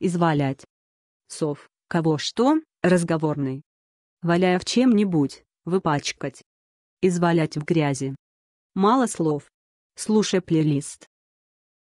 извалять. Сов, кого что, разговорный. Валяя в чем-нибудь, выпачкать. Извалять в грязи. Мало слов. Слушай плейлист.